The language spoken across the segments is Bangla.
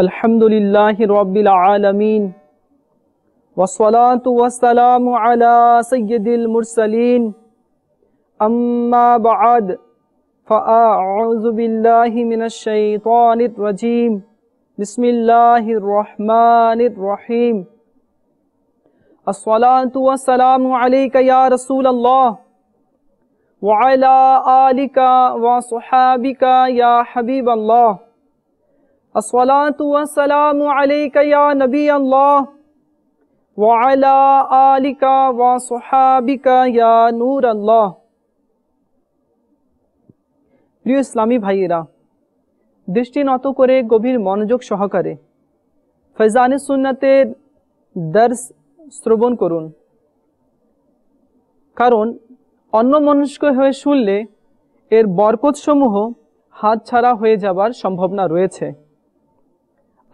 الحمد للہ رب العالمین والصلاة والسلام على سید المرسلین اما بعد فاعوذ باللہ من الشیطان الرجیم بسم اللہ الرحمن الرحیم الصلاة والسلام علیکہ یا رسول اللہ وعلا آلکہ وصحابکہ یا حبیب اللہ الصلاة والسلام عليك يا نبي الله وعلى آلك وصحابك يا نور الله প্রিয় ইসলামী ভাইয়েরা দৃষ্টি নত করে গভীর মনোযোগ সহকারে ফৈজানি সুন্নাতের দর্শ শ্রবণ করুন কারণ অন্য মনস্ক হয়ে শুনলে এর বরকতসমূহ ছাড়া হয়ে যাবার সম্ভাবনা রয়েছে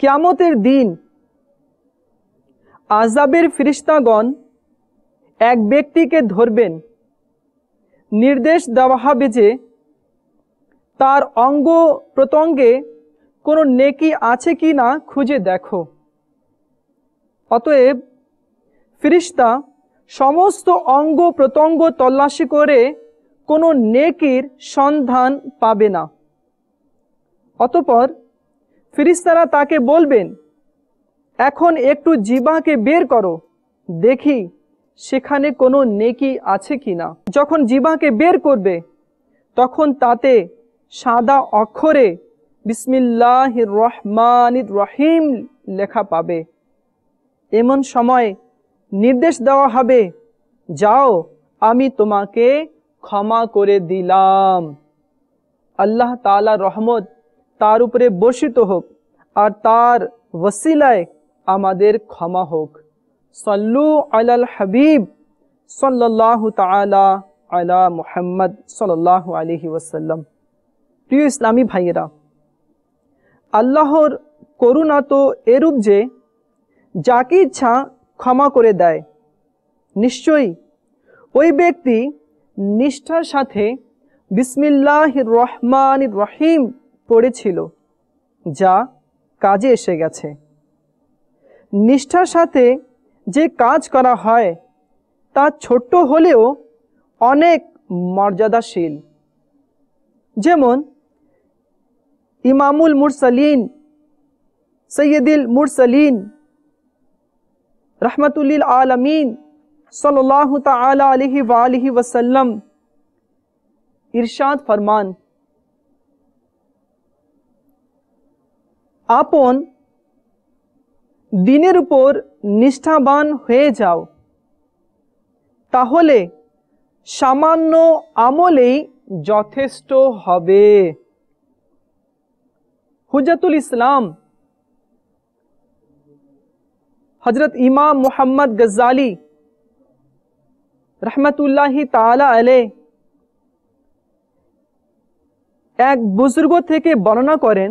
কিয়ামতের দিন আজাবের ফিরিস্তাগণ এক ব্যক্তিকে ধরবেন নির্দেশ দেওয়া হবে যে তার অঙ্গ প্রত্যঙ্গে কোনো নেকি আছে কি না খুঁজে দেখো অতএব ফিরিস্তা সমস্ত অঙ্গ প্রত্যঙ্গ তল্লাশি করে কোনো নেকির সন্ধান পাবে না অতপর ফিরিস্তারা তাকে বলবেন এখন একটু জিবাকে বের করো দেখি সেখানে কোনো নেকি আছে কি না যখন জিবাকে বের করবে তখন তাতে সাদা অক্ষরে বিসমিল্লাহ রহমান রহিম লেখা পাবে এমন সময় নির্দেশ দেওয়া হবে যাও আমি তোমাকে ক্ষমা করে দিলাম আল্লাহ তালা রহমত তার উপরে বর্ষিত হোক আর তার ওসিলায় আমাদের ক্ষমা হোক সল্লু আলাল হাবিব সাল্লাহ তালা আলা মুহাম্মদ সাল্লাহ আলহি ওসাল্লাম প্রিয় ইসলামী ভাইয়েরা আল্লাহর করুণা তো এরূপ যে যাকে ইচ্ছা ক্ষমা করে দেয় নিশ্চয়ই ওই ব্যক্তি নিষ্ঠার সাথে বিসমিল্লাহ রহমান রহিম پڑے جا کچھ ایسے گئے ناج کرنے مریاداشیل جمام ال مرسلین سیل مورسل رحمت اللہ صلی اللہ تعالی ولی وسلم ارشاد فرمان আপন দিনের উপর নিষ্ঠাবান হয়ে যাও তাহলে সামান্য আমলেই যথেষ্ট হবে হুজাতুল ইসলাম হজরত ইমাম মোহাম্মদ গজ্জালি রহমতুল্লাহি তালা আলে এক বুজুর্গ থেকে বর্ণনা করেন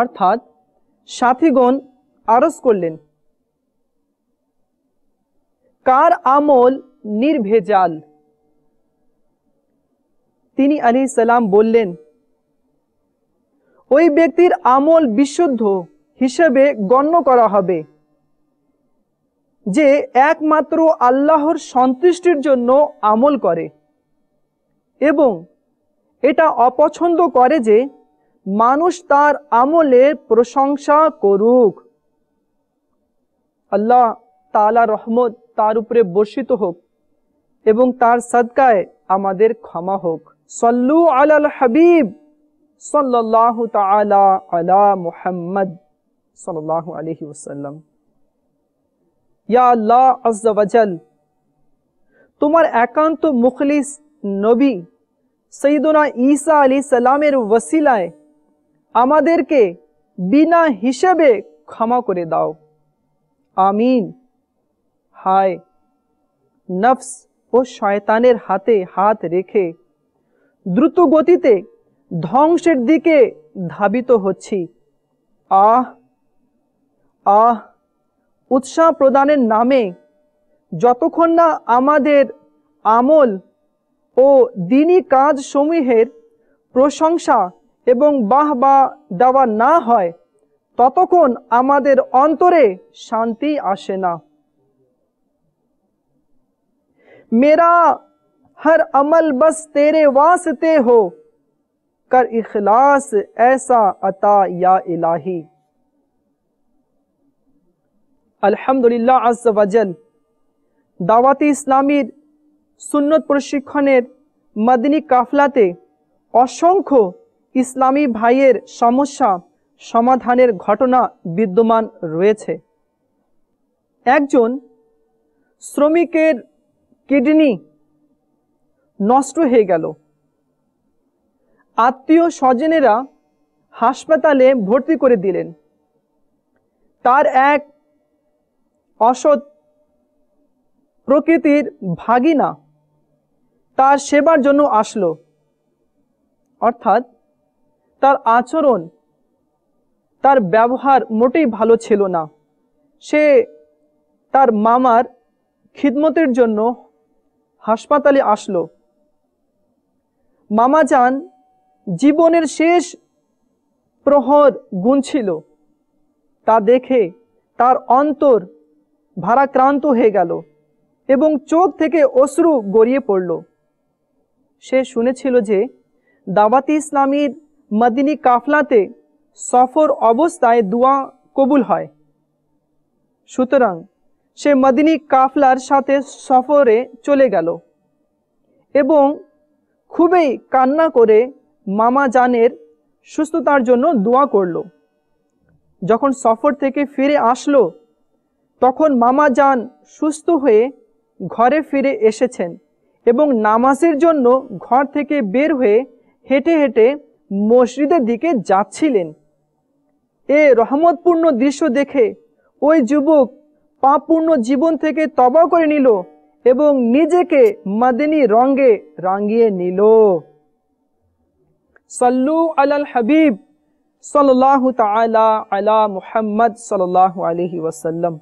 অর্থাৎ সাথীগণ আরজ করলেন কার আমল নির্ভেজাল তিনি আলি সালাম বললেন ওই ব্যক্তির আমল বিশুদ্ধ হিসেবে গণ্য করা হবে যে একমাত্র আল্লাহর সন্তুষ্টির জন্য আমল করে এবং এটা অপছন্দ করে যে মানুষ তার আমলে প্রশংসা করুক আল্লাহ তালা রহমত তার উপরে বর্ষিত হোক এবং তার সদকায় আমাদের ক্ষমা হোক সল্লু আলাল হাবিব সাল্লাহ তালা আলা মুহাম্মদ সাল্লাহ আলহি ওসাল্লাম ইয়া আল্লাহ আজাল তোমার একান্ত মুখলিস নবী সৈদনা ঈসা আলী সালামের ওসিলায় আমাদেরকে বিনা হিসেবে ক্ষমা করে দাও আমিন হায় নফস ও শয়তানের হাতে হাত রেখে দ্রুত গতিতে ধ্বংসের দিকে ধাবিত হচ্ছি আহ আহ উৎসাহ প্রদানের নামে যতক্ষণ না আমাদের আমল ও দিনী কাজ সমূহের প্রশংসা الحمد للہ داواتی اسلامی سنت پرشکن مدنی کافلا س ইসলামী ভাইয়ের সমস্যা সমাধানের ঘটনা বিদ্যমান রয়েছে একজন শ্রমিকের কিডনি নষ্ট হয়ে গেল আত্মীয় স্বজনেরা হাসপাতালে ভর্তি করে দিলেন তার এক অসৎ প্রকৃতির ভাগিনা তার সেবার জন্য আসলো অর্থাৎ তার আচরণ তার ব্যবহার মোটেই ভালো ছিল না সে তার মামার খিদমতের জন্য হাসপাতালে আসলো মামা যান জীবনের শেষ প্রহর গুনছিল তা দেখে তার অন্তর ভারাক্রান্ত হয়ে গেল এবং চোখ থেকে অশ্রু গড়িয়ে পড়ল সে শুনেছিল যে দাবাতি ইসলামীর মদিনী কাফলাতে সফর অবস্থায় দোয়া কবুল হয় সুতরাং সে মদিনী কাফলার সাথে সফরে চলে গেল এবং খুবই কান্না করে মামা জানের সুস্থতার জন্য দোয়া করল যখন সফর থেকে ফিরে আসলো তখন মামা যান সুস্থ হয়ে ঘরে ফিরে এসেছেন এবং নামাজের জন্য ঘর থেকে বের হয়ে হেঁটে হেঁটে মসজিদের দিকে যাচ্ছিলেন এ রহমতপূর্ণ দৃশ্য দেখে ওই যুবক পাপপূর্ণ জীবন থেকে তবা করে নিল এবং নিজেকে মাদিনী রঙে রাঙিয়ে নিল সাল্লু আলাল হাবিব সাল্লাহু তালা আলা মুহাম্মদ সাল্লাহু আলহি ওয়াসাল্লাম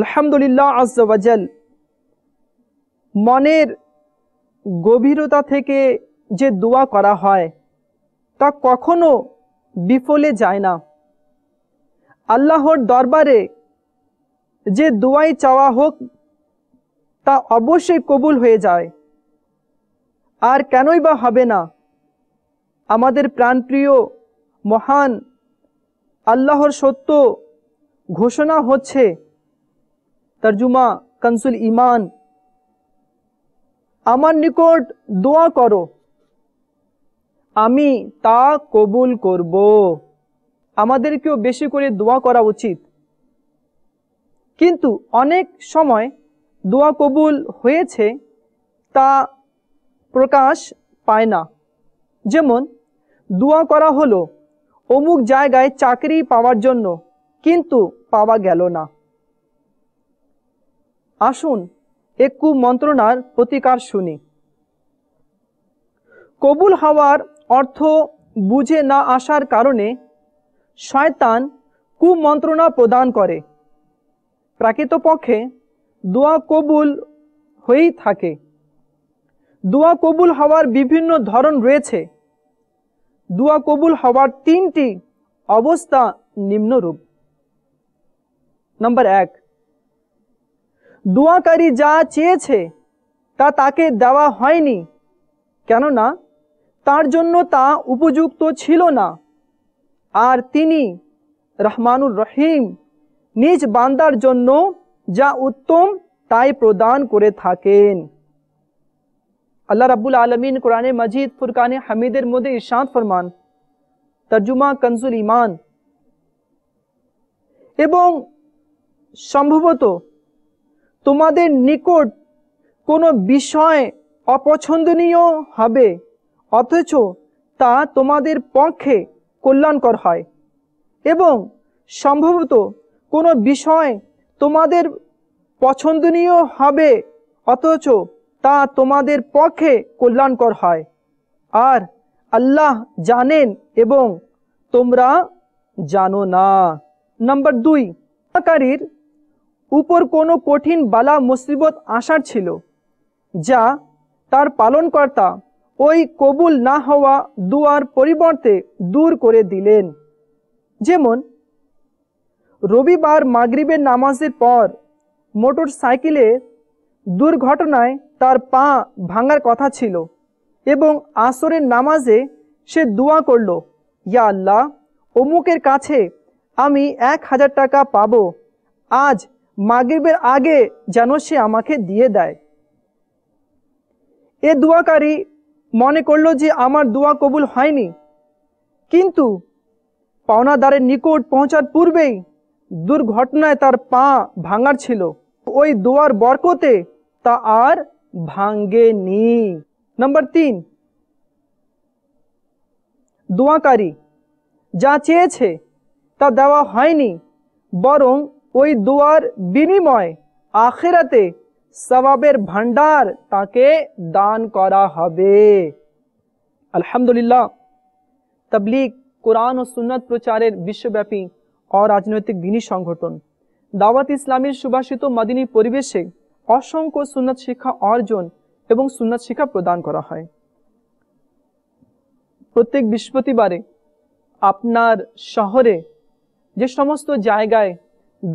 আলহামদুলিল্লাহ আজল মনের গভীরতা থেকে যে দোয়া করা হয় তা কখনো বিফলে যায় না আল্লাহর দরবারে যে দোয়াই চাওয়া হোক তা অবশ্যই কবুল হয়ে যায় আর কেনই বা হবে না আমাদের প্রাণপ্রিয় মহান আল্লাহর সত্য ঘোষণা হচ্ছে তর্জুমা কনসুল ইমান আমার নিকট দোয়া করো আমি তা কবুল করব আমাদেরকেও বেশি করে দোয়া করা উচিত কিন্তু অনেক সময় দোয়া কবুল হয়েছে তা প্রকাশ পায় না যেমন দোয়া করা হলো অমুক জায়গায় চাকরি পাওয়ার জন্য কিন্তু পাওয়া গেল না আসুন একু মন্ত্রণার প্রতিকার শুনি কবুল হওয়ার অর্থ বুঝে না আসার কারণে শয়তান কুমন্ত্রণা প্রদান করে প্রাকৃতপক্ষে দোয়া কবুল হয়েই থাকে দোয়া কবুল হওয়ার বিভিন্ন ধরন রয়েছে দোয়া কবুল হওয়ার তিনটি অবস্থা নিম্নরূপ নম্বর এক দোয়াকারী যা চেয়েছে তা তাকে দেওয়া হয়নি কেননা তার জন্য তা উপযুক্ত ছিল না আর তিনি রহমানুর রহিম নিজ বান্দার জন্য যা উত্তম তাই প্রদান করে থাকেন আল্লাহ রাবুল আলমিন কোরআনে মজিদ ফুরকানে হামিদের মধ্যে ইশান্ত ফরমান তর্জুমা কনজুল ইমান এবং সম্ভবত তোমাদের নিকট কোনো বিষয় অপছন্দনীয় হবে অথচ তা তোমাদের পক্ষে কল্যাণকর হয় এবং সম্ভবত কোনো বিষয় তোমাদের পছন্দনীয় হবে অথচ তা তোমাদের পক্ষে কল্যাণকর হয় আর আল্লাহ জানেন এবং তোমরা জানো না নাম্বার দুই আকারীর উপর কোনো কঠিন বালা মুসিবত আসার ছিল যা তার পালনকর্তা ওই কবুল না হওয়া দুয়ার পরিবর্তে দূর করে দিলেন যেমন রবিবার মাগরিবের নামাজের পর মোটর সাইকেলে দুর্ঘটনায় তার পা ভাঙার কথা ছিল এবং আসরের নামাজে সে দোয়া করল ইয়া আল্লাহ অমুকের কাছে আমি এক হাজার টাকা পাব আজ মাগরিবের আগে যেন সে আমাকে দিয়ে দেয় এ দোয়াকারী মনে করল যে আমার দোয়া কবুল হয়নি কিন্তু পাওনাদারের নিকট পৌঁছার পূর্বেই দুর্ঘটনায় তার পা ভাঙার ছিল ওই দোয়ার বরকতে তা আর ভাঙ্গেনি নম্বর তিন দোয়াকারী যা চেয়েছে তা দেওয়া হয়নি বরং ওই দোয়ার বিনিময় আখেরাতে সবাবের ভান্ডার তাকে দান করা হবে আলহামদুলিল্লাহ তাবলিগ কোরআন ও সুন্নাত প্রচারের বিশ্বব্যাপী অরাজনৈতিক দিনী সংগঠন দাওয়াত ইসলামের সুভাষিত মাদিনী পরিবেশে অসংখ্য সুন্নাত শিক্ষা অর্জন এবং সুন্নাত শিক্ষা প্রদান করা হয় প্রত্যেক বৃহস্পতিবারে আপনার শহরে যে সমস্ত জায়গায়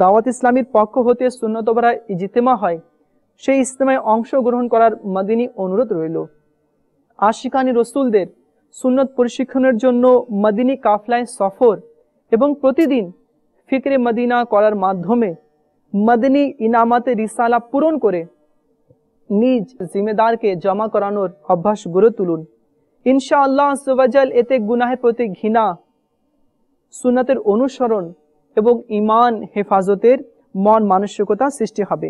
দাওয়াত ইসলামীর পক্ষ হতে সুন্নতবরা ইজিতেমা হয় সেই ইস্তেমায় অংশগ্রহণ করার মাদিনী অনুরোধ রইল আশিকানি রসুলদের সুন্নত প্রশিক্ষণের জন্য মাদিনী কাফলায় সফর এবং প্রতিদিন ফিকরে মদিনা করার মাধ্যমে মদিনী ইনামাতে রিসালা পূরণ করে নিজ জিম্মেদারকে জমা করানোর অভ্যাস গড়ে তুলুন আল্লাহ সুবাজাল এতে গুনাহের প্রতি ঘৃণা সুনাতের অনুসরণ এবং ইমান হেফাজতের মন মানসিকতা সৃষ্টি হবে